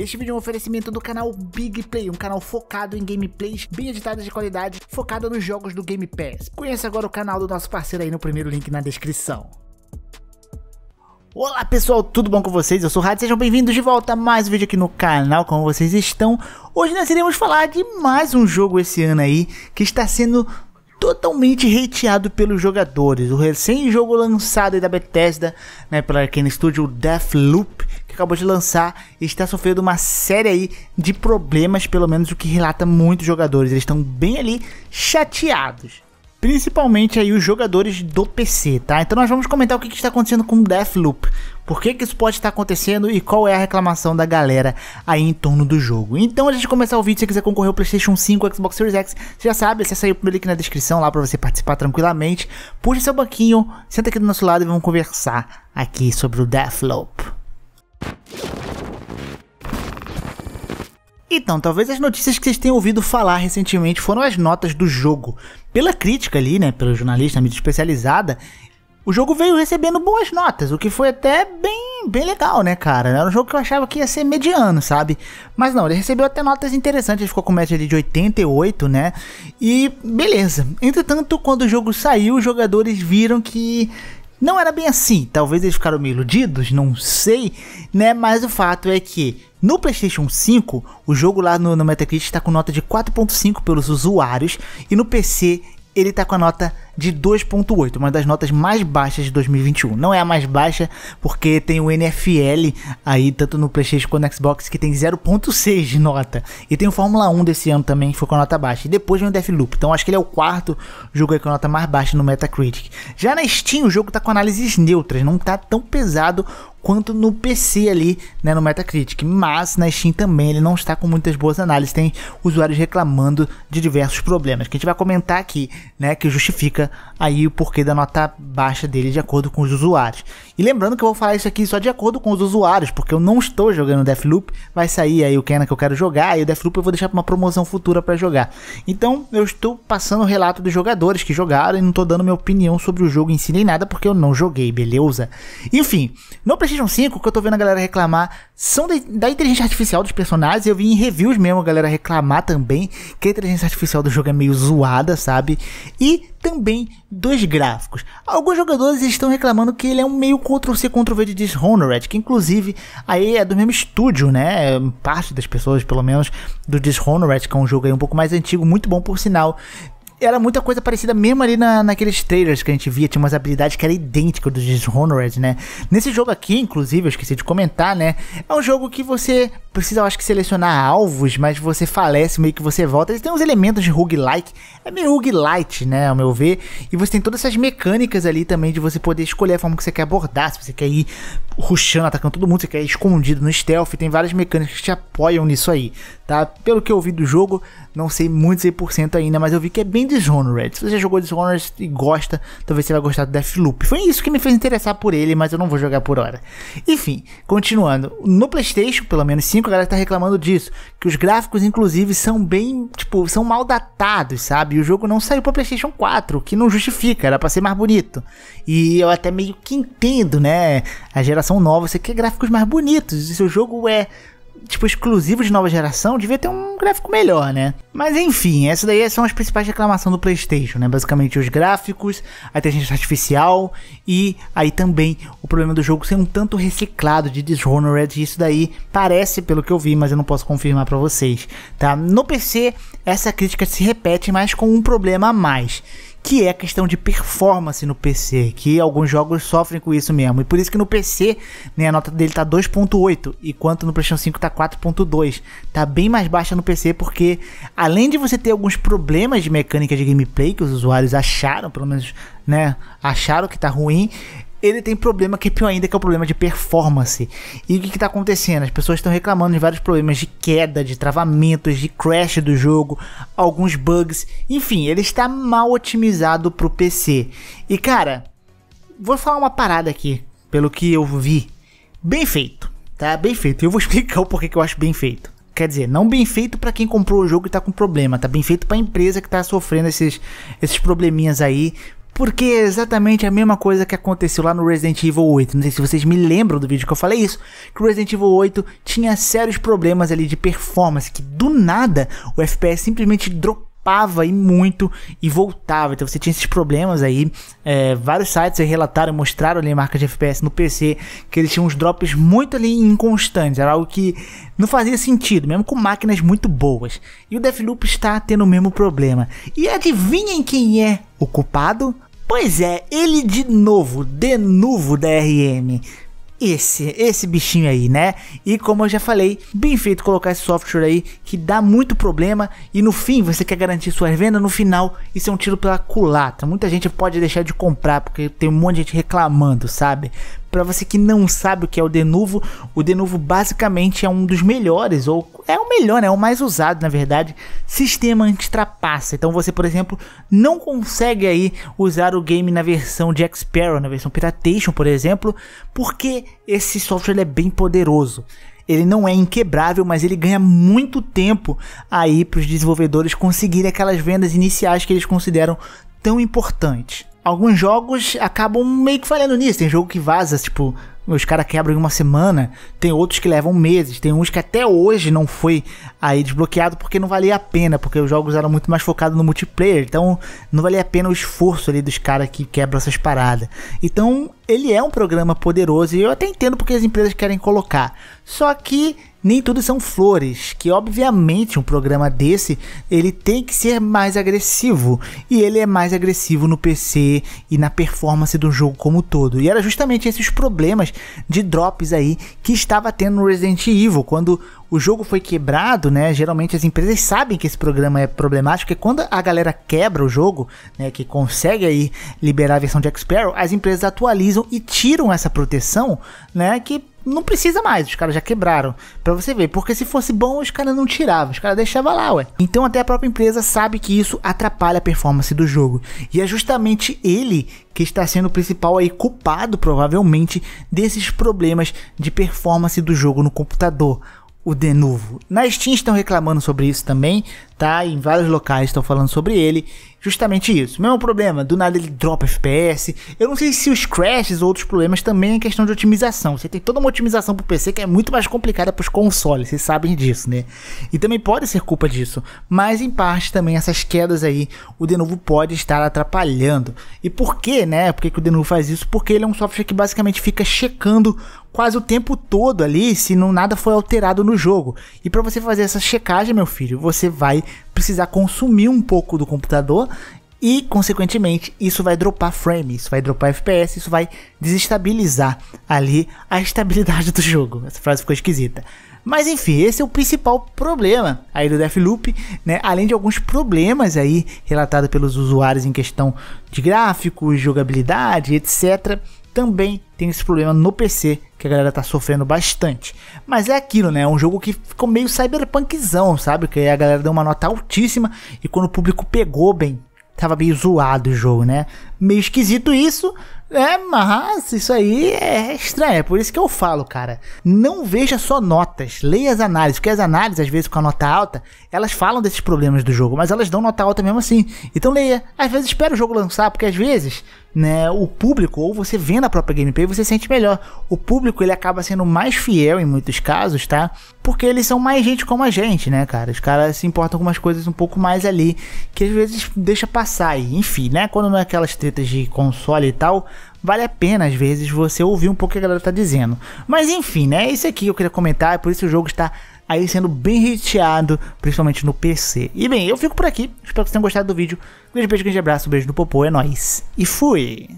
Este vídeo é um oferecimento do canal Big Play, um canal focado em gameplays bem editadas de qualidade, focado nos jogos do Game Pass. Conheça agora o canal do nosso parceiro aí no primeiro link na descrição. Olá pessoal, tudo bom com vocês? Eu sou o Rádio, sejam bem-vindos de volta a mais um vídeo aqui no canal, como vocês estão? Hoje nós iremos falar de mais um jogo esse ano aí, que está sendo totalmente hateado pelos jogadores. O recém-jogo lançado da Bethesda, né, pela Arkane Studio, Deathloop, que acabou de lançar, está sofrendo uma série aí de problemas, pelo menos o que relata muitos jogadores. Eles estão bem ali chateados. Principalmente aí os jogadores do PC, tá? Então nós vamos comentar o que, que está acontecendo com o Deathloop, por que, que isso pode estar acontecendo e qual é a reclamação da galera aí em torno do jogo. Então, antes de começar o vídeo, se você quiser concorrer ao PlayStation 5, Xbox Series X, você já sabe, acessa aí o primeiro link na descrição lá para você participar tranquilamente. Puxa seu banquinho, senta aqui do nosso lado e vamos conversar aqui sobre o Deathloop. Então, talvez as notícias que vocês tenham ouvido falar recentemente foram as notas do jogo pela crítica ali, né, pelo jornalista, mídia especializada, o jogo veio recebendo boas notas, o que foi até bem, bem legal, né, cara? Era um jogo que eu achava que ia ser mediano, sabe? Mas não, ele recebeu até notas interessantes, ele ficou com média de 88, né? E beleza. Entretanto, quando o jogo saiu, os jogadores viram que não era bem assim, talvez eles ficaram meio iludidos, não sei, né? Mas o fato é que no PlayStation 5, o jogo lá no, no Metacritic está com nota de 4.5 pelos usuários e no PC ele tá com a nota de 2.8, uma das notas mais baixas de 2021. Não é a mais baixa porque tem o NFL aí tanto no PlayStation quanto no Xbox que tem 0.6 de nota. E tem o Fórmula 1 desse ano também que foi com a nota baixa. E depois vem o Deathloop. Então acho que ele é o quarto jogo aí com a nota mais baixa no Metacritic. Já na Steam o jogo tá com análises neutras, não tá tão pesado quanto no PC ali, né, no Metacritic. Mas na Steam também ele não está com muitas boas análises, tem usuários reclamando de diversos problemas, que a gente vai comentar aqui, né, que justifica aí o porquê da nota baixa dele de acordo com os usuários. E lembrando que eu vou falar isso aqui só de acordo com os usuários, porque eu não estou jogando Deathloop. Vai sair aí o Kena que eu quero jogar, e o Deathloop eu vou deixar para uma promoção futura para jogar. Então eu estou passando o relato dos jogadores que jogaram e não estou dando minha opinião sobre o jogo em si nem nada, porque eu não joguei, beleza? Enfim, no PlayStation 5, que eu tô vendo a galera reclamar são de, da inteligência artificial dos personagens. Eu vi em reviews mesmo a galera reclamar também que a inteligência artificial do jogo é meio zoada, sabe? E também dos gráficos. Alguns jogadores estão reclamando que ele é um meio Ctrl-C, Ctrl-V de Dishonored, que inclusive aí é do mesmo estúdio, né? Parte das pessoas, pelo menos, do Dishonored, que é um jogo aí um pouco mais antigo, muito bom por sinal, era muita coisa parecida mesmo ali na, naqueles trailers que a gente via, tinha umas habilidades que era idêntica dos Dishonored, né? Nesse jogo aqui, inclusive, eu esqueci de comentar, né? É um jogo que você precisa, eu acho que selecionar alvos, mas você falece, meio que você volta. Ele tem uns elementos de roguelike, é meio roguelite, né, ao meu ver. E você tem todas essas mecânicas ali também de você poder escolher a forma que você quer abordar, se você quer ir rushando, atacando todo mundo, você quer ir escondido no stealth, tem várias mecânicas que te apoiam nisso aí, tá? Pelo que eu vi do jogo, não sei muito 100% é ainda, mas eu vi que é bem Dishonored. Se você já jogou Dishonored e gosta, talvez você vai gostar do Deathloop. Foi isso que me fez interessar por ele, mas eu não vou jogar por hora. Enfim, continuando. No PlayStation, pelo menos 5, a galera tá reclamando disso, que os gráficos inclusive são bem, tipo, são mal datados, sabe? E o jogo não saiu para PlayStation 4, o que não justifica, era para ser mais bonito. E eu até meio que entendo, né? A geração geração nova, você quer gráficos mais bonitos, e seu jogo é tipo exclusivo de nova geração, devia ter um gráfico melhor, né? Mas enfim, essas daí são as principais reclamações do PlayStation, né? Basicamente os gráficos, a inteligência artificial e aí também o problema do jogo ser um tanto reciclado de Dishonored. Isso daí parece, pelo que eu vi, mas eu não posso confirmar para vocês, tá? No PC, essa crítica se repete, mas com um problema a mais que é a questão de performance no PC, que alguns jogos sofrem com isso mesmo. E por isso que no PC, né, a nota dele tá 2.8, enquanto no PlayStation 5 tá 4.2. Tá bem mais baixa no PC porque além de você ter alguns problemas de mecânica de gameplay que os usuários acharam, pelo menos, né, acharam que tá ruim, ele tem problema que é pior ainda, que é o problema de performance. E o que está acontecendo? As pessoas estão reclamando de vários problemas de queda, de travamentos, de crash do jogo, alguns bugs. Enfim, ele está mal otimizado para o PC. E cara, vou falar uma parada aqui, pelo que eu vi. Bem feito, tá? Bem feito. Eu vou explicar o porquê que eu acho bem feito. Quer dizer, não bem feito para quem comprou o jogo e está com problema, tá bem feito para a empresa que está sofrendo esses, esses probleminhas aí, porque é exatamente a mesma coisa que aconteceu lá no Resident Evil 8. Não sei se vocês me lembram do vídeo que eu falei isso, que o Resident Evil 8 tinha sérios problemas ali de performance, que do nada o FPS simplesmente dropou dropava e muito e voltava. Então você tinha esses problemas aí. É, vários sites relataram, mostraram ali marcas de FPS no PC que eles tinham uns drops muito ali inconstantes. Era algo que não fazia sentido, mesmo com máquinas muito boas. E o Deathloop está tendo o mesmo problema. E adivinhem quem é o culpado? Pois é, ele de novo, de novo da RM. Esse, esse bichinho aí, né? E como eu já falei, bem feito colocar esse software aí que dá muito problema e no fim você quer garantir sua venda, no final isso é um tiro pela culata. Muita gente pode deixar de comprar porque tem um monte de gente reclamando, sabe? Para você que não sabe o que é o Denuvo, o Denuvo basicamente é um dos melhores ou é o melhor, né? É o mais usado, na verdade, sistema anti Então você, por exemplo, não consegue aí usar o game na versão de Xparrow, na versão Piratation, por exemplo, porque esse software é bem poderoso ele não é inquebrável, mas ele ganha muito tempo aí para os desenvolvedores conseguirem aquelas vendas iniciais que eles consideram tão importantes. Alguns jogos acabam meio que falhando nisso. Tem jogo que vaza, tipo, os caras quebram em uma semana, tem outros que levam meses, tem uns que até hoje não foi aí desbloqueado porque não valia a pena, porque os jogos eram muito mais focados no multiplayer, então não valia a pena o esforço ali dos caras que quebram essas paradas. Então ele é um programa poderoso e eu até entendo porque as empresas querem colocar. Só que nem tudo são flores, que obviamente um programa desse, ele tem que ser mais agressivo, e ele é mais agressivo no PC e na performance do jogo como todo. E era justamente esses problemas de drops aí que estava tendo no Resident Evil, quando o jogo foi quebrado, né? Geralmente as empresas sabem que esse programa é problemático, porque quando a galera quebra o jogo, né, que consegue aí liberar a versão de Xperia, as empresas atualizam e tiram essa proteção, né, que não precisa mais, os caras já quebraram. para você ver, porque se fosse bom, os caras não tiravam, os caras deixavam lá, ué. Então até a própria empresa sabe que isso atrapalha a performance do jogo. E é justamente ele que está sendo o principal aí culpado, provavelmente, desses problemas de performance do jogo no computador o Denuvo. Na Steam estão reclamando sobre isso também tá? Em vários locais estão falando sobre ele. Justamente isso. Mesmo é problema, do nada ele dropa FPS. Eu não sei se os crashes ou outros problemas também é questão de otimização. Você tem toda uma otimização pro PC que é muito mais complicada pros consoles, vocês sabem disso, né? E também pode ser culpa disso. Mas em parte também essas quedas aí, o de novo pode estar atrapalhando. E por que, né? Por que, que o de novo faz isso? Porque ele é um software que basicamente fica checando quase o tempo todo ali se não nada foi alterado no jogo. E para você fazer essa checagem, meu filho, você vai precisar consumir um pouco do computador e, consequentemente, isso vai dropar frame, isso vai dropar FPS, isso vai desestabilizar ali a estabilidade do jogo. Essa frase ficou esquisita. Mas enfim, esse é o principal problema aí do Deathloop, né? Além de alguns problemas aí relatados pelos usuários em questão de gráficos, jogabilidade, etc. Também tem esse problema no PC que a galera tá sofrendo bastante. Mas é aquilo, né? É um jogo que ficou meio cyberpunkzão, sabe? Que a galera deu uma nota altíssima e quando o público pegou bem, tava meio zoado o jogo, né? meio esquisito isso, é, mas isso aí é estranho. É por isso que eu falo, cara. Não veja só notas. Leia as análises. Porque as análises, às vezes, com a nota alta, elas falam desses problemas do jogo, mas elas dão nota alta mesmo assim. Então leia. Às vezes espera o jogo lançar, porque às vezes, né, o público, ou você vendo a própria gameplay, você sente melhor. O público, ele acaba sendo mais fiel em muitos casos, tá? Porque eles são mais gente como a gente, né, cara? Os caras se importam com umas coisas um pouco mais ali, que às vezes deixa passar. aí enfim, né? Quando não é aquelas tretas de console e tal, vale a pena às vezes você ouvir um pouco o que a galera tá dizendo. Mas enfim, né? Isso aqui que eu queria comentar, é por isso o jogo está aí sendo bem reteado, principalmente no PC. E bem, eu fico por aqui. Espero que vocês tenham gostado do vídeo. Um grande beijo, grande abraço, um beijo no Popô, é nóis. E fui!